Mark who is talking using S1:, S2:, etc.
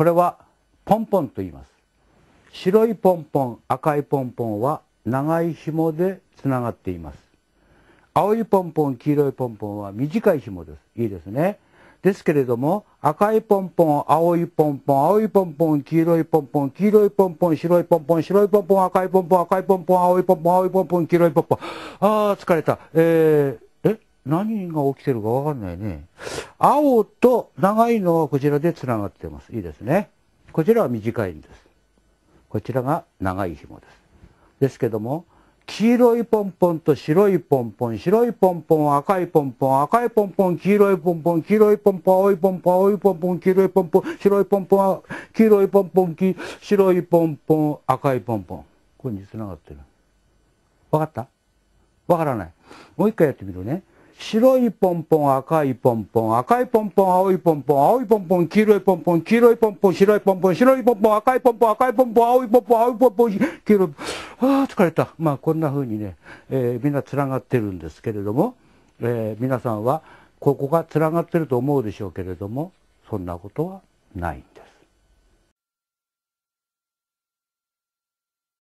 S1: これはポンポンと言います白いポンポン赤いポンポンは長い紐でつながっています青いポンポン黄色いポンポンは短い紐ですいいですねですけれども赤いポンポン青いポンポン青いポンポン黄色いポンポン黄色いポンポン白いポンポン白いポンポン赤いポンポン赤いポンポン青いポンポン青いポンポン黄色いポンポンああ、疲れたえー、え何が起きてるかわかんないね青と長いのはこちらでつながっています。いいですね。こちらは短いんです。こちらが長い紐です。ですけども、黄色いポンポンと白いポンポン、白いポンポン、赤いポンポン、赤いポンポン、黄色いポンポン、黄色いポンポン、青いポンポン、青いポンポン、黄色いポンポン、白いポンポン、黄色いポンポン、白いポンポン、赤いポンポン。ここに繋がってる。わかったわからない。もう一回やってみるね。白いポンポン、赤いポンポン、赤いポンポン、青いポンポン、青いポンポン、黄色いポンポン、黄色いポンポン、白いポンポン、白いポンポン、赤いポンポン、赤いポンポン、青いポンポン、青いポンポン、黄色い。ああ、疲れた。まあ、こんな風にね、えー、みんな繋なってるんですけれども、えー、皆さんは、ここが繋なってると思うでしょうけれども、そんなことはない。